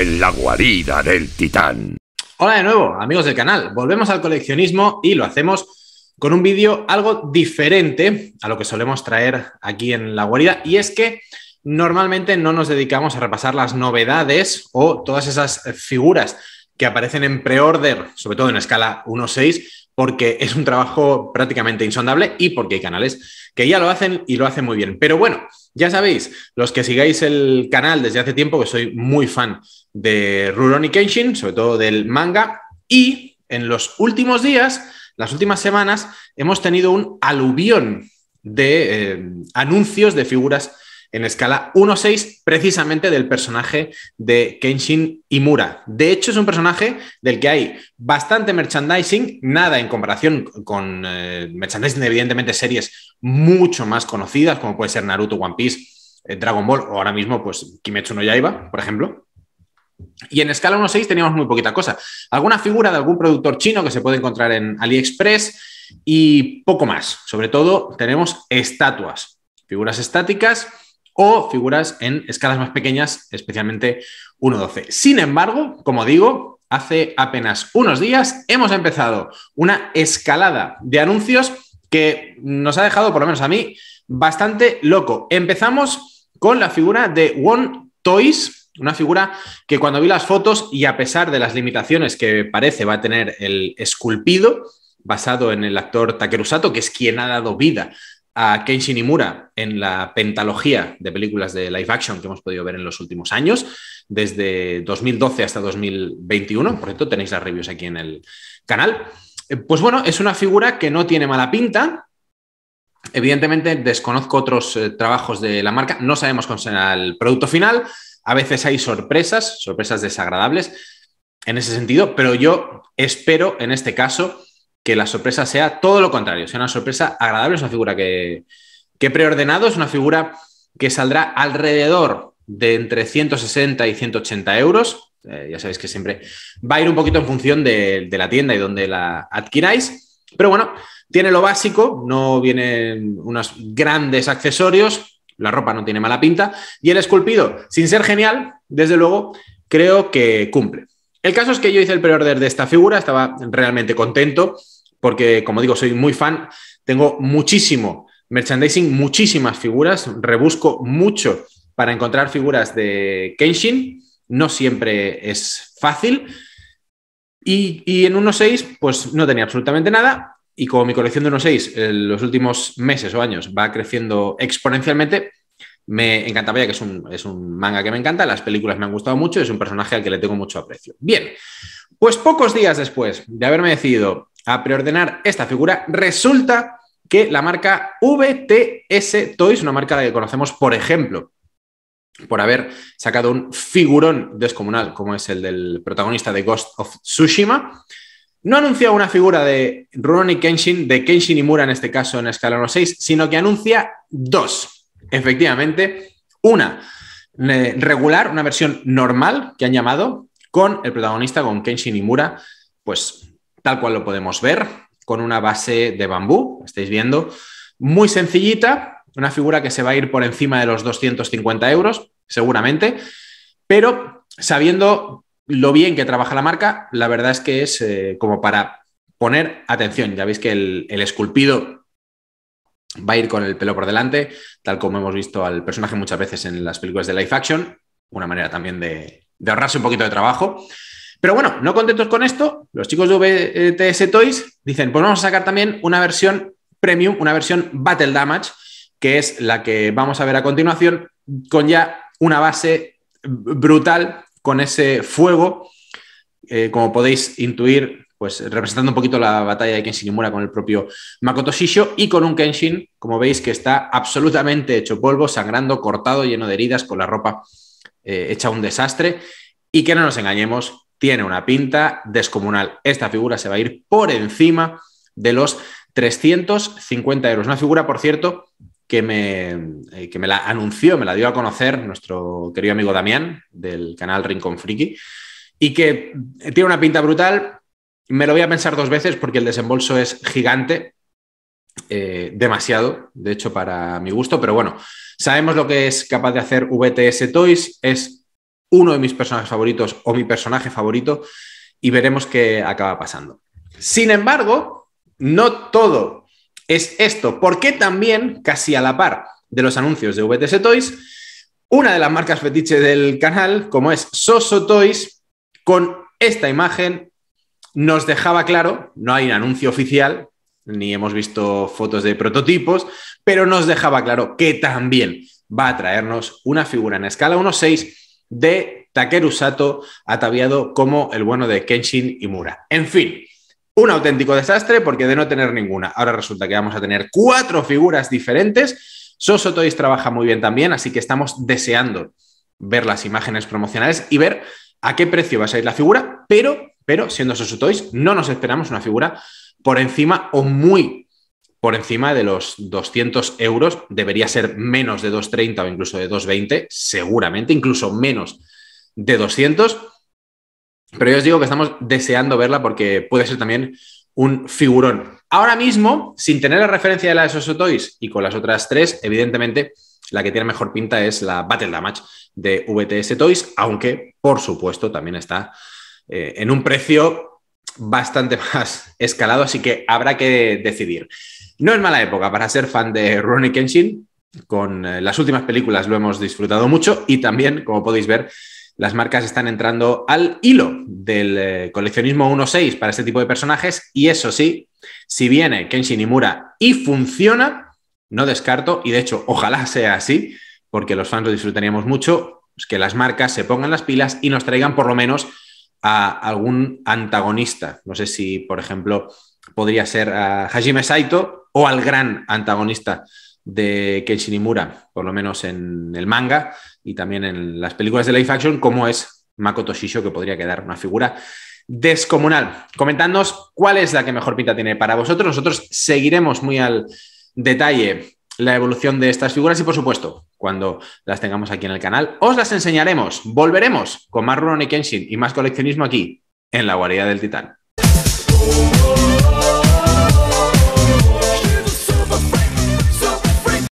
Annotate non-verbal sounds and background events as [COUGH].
en la guarida del titán. Hola de nuevo, amigos del canal. Volvemos al coleccionismo y lo hacemos con un vídeo algo diferente a lo que solemos traer aquí en la guarida. Y es que normalmente no nos dedicamos a repasar las novedades o todas esas figuras que aparecen en pre-order, sobre todo en escala 1.6, porque es un trabajo prácticamente insondable y porque hay canales que ya lo hacen y lo hacen muy bien. Pero bueno, ya sabéis, los que sigáis el canal desde hace tiempo, que soy muy fan de Rurouni Kenshin, sobre todo del manga, y en los últimos días, las últimas semanas, hemos tenido un aluvión de eh, anuncios de figuras en escala 1.6, precisamente del personaje de Kenshin Imura. De hecho, es un personaje del que hay bastante merchandising, nada en comparación con eh, merchandising evidentemente series mucho más conocidas, como puede ser Naruto, One Piece, eh, Dragon Ball o ahora mismo pues Kimetsu no Yaiba, por ejemplo. Y en escala 1.6 teníamos muy poquita cosa. Alguna figura de algún productor chino que se puede encontrar en AliExpress y poco más. Sobre todo tenemos estatuas, figuras estáticas o figuras en escalas más pequeñas, especialmente 1.12. Sin embargo, como digo, hace apenas unos días hemos empezado una escalada de anuncios que nos ha dejado, por lo menos a mí, bastante loco. Empezamos con la figura de One Toys, una figura que cuando vi las fotos y a pesar de las limitaciones que parece va a tener el esculpido, basado en el actor Takeru Sato, que es quien ha dado vida a Kenshin en la pentalogía de películas de live action que hemos podido ver en los últimos años, desde 2012 hasta 2021. Por cierto, tenéis las reviews aquí en el canal. Eh, pues bueno, es una figura que no tiene mala pinta, Evidentemente, desconozco otros eh, trabajos de la marca, no sabemos cuál será el producto final, a veces hay sorpresas, sorpresas desagradables en ese sentido, pero yo espero en este caso que la sorpresa sea todo lo contrario, sea una sorpresa agradable, es una figura que, he preordenado, es una figura que saldrá alrededor de entre 160 y 180 euros. Eh, ya sabéis que siempre va a ir un poquito en función de, de la tienda y donde la adquiráis. Pero bueno, tiene lo básico, no vienen unos grandes accesorios, la ropa no tiene mala pinta y el esculpido, sin ser genial, desde luego, creo que cumple. El caso es que yo hice el preorder de esta figura, estaba realmente contento porque como digo, soy muy fan, tengo muchísimo merchandising, muchísimas figuras, rebusco mucho para encontrar figuras de Kenshin, no siempre es fácil. Y, y en 1.6, pues no tenía absolutamente nada. Y como mi colección de 1.6 en los últimos meses o años va creciendo exponencialmente, me encantaba ya que es un, es un, manga que me encanta, las películas me han gustado mucho, es un personaje al que le tengo mucho aprecio. Bien, pues pocos días después de haberme decidido a preordenar esta figura, resulta que la marca VTS Toys, una marca que conocemos, por ejemplo, por haber sacado un figurón descomunal como es el del protagonista de Ghost of Tsushima, no anuncia una figura de Rurouni Kenshin, de Kenshin Imura en este caso en Escala 6, sino que anuncia dos. Efectivamente, una eh, regular, una versión normal que han llamado, con el protagonista, con Kenshin Imura, pues tal cual lo podemos ver, con una base de bambú, estáis viendo, muy sencillita, una figura que se va a ir por encima de los 250 euros, seguramente, pero sabiendo lo bien que trabaja la marca, la verdad es que es eh, como para poner atención. Ya veis que el, esculpido va a ir con el pelo por delante, tal como hemos visto al personaje muchas veces en las películas de Life action, una manera también de ahorrarse un poquito de trabajo. Pero bueno, no contentos con esto, los chicos de VTS Toys dicen, pues vamos a sacar también una versión premium, una versión Battle Damage, que es la que vamos a ver a continuación, con ya una base brutal, con ese fuego, eh, como podéis intuir, pues representando un poquito la batalla de Kenshin Mura con el propio Makoto Shisho y con un Kenshin, como veis, que está absolutamente hecho polvo, sangrando, cortado, lleno de heridas, con la ropa eh, hecha un desastre. Y que no nos engañemos, tiene una pinta descomunal. Esta figura se va a ir por encima de los 350 euros. Una figura, por cierto, que me, eh, me la anunció, me la dio a conocer nuestro querido amigo Damián del canal Rincón Friki y que eh, tiene una pinta brutal. Me lo voy a pensar dos veces porque el desembolso es gigante, eh, demasiado, de hecho, para mi gusto, pero bueno, sabemos lo que es capaz de hacer VTS Toys, es uno de mis personajes favoritos o mi personaje favorito y veremos qué acaba pasando. Sin embargo, no todo es esto, porque también, casi a la par de los anuncios de VTS Toys, una de las marcas fetiche del canal, como es Soso Toys, con esta imagen nos dejaba claro, no hay un anuncio oficial, ni hemos visto fotos de prototipos, pero nos dejaba claro que también va a traernos una figura en escala 1.6 de Takeru Sato, ataviado como el bueno de Kenshin Mura. En fin, un auténtico desastre porque de no tener ninguna, ahora resulta que vamos a tener cuatro figuras diferentes. Soso Toys trabaja muy bien también, así que estamos deseando ver las imágenes promocionales y ver a qué precio va a salir la figura, pero, pero siendo Soso Toys, no nos esperamos una figura por encima o muy por encima de los 200 euros, debería ser menos de 230 o incluso de 220, seguramente, incluso menos de 200. Pero yo os digo que estamos deseando verla porque puede ser también un figurón. Ahora mismo, sin tener la referencia de la de Toys y con las otras tres, evidentemente, la que tiene mejor pinta es la Battle Damage de VTS Toys, aunque, por supuesto, también está eh, en un precio bastante [LAUGHS] más escalado, así que habrá que decidir. No es mala época para ser fan de Ronnie Kenshin. Con eh, las últimas películas lo hemos disfrutado mucho y también, como podéis ver, las marcas están entrando al hilo del eh, coleccionismo 1.6 para este tipo de personajes. Y eso sí, si viene Kenshin Imura y funciona, no descarto, y de hecho, ojalá sea así, porque los fans lo disfrutaríamos mucho, que las marcas se pongan las pilas y nos traigan por lo menos a algún antagonista. No sé si, por ejemplo, podría ser a Hajime Saito, o al gran antagonista de Kenshin Imura, por lo menos en el manga y también en las películas de live action, como es Makoto Shisho, que podría quedar una figura descomunal. Comentadnos cuál es la que mejor pinta tiene para vosotros. Nosotros seguiremos muy al detalle la evolución de estas figuras y, por supuesto, cuando las tengamos aquí en el canal, os las enseñaremos. Volveremos con más y Kenshin y más coleccionismo aquí en la guarida del titán.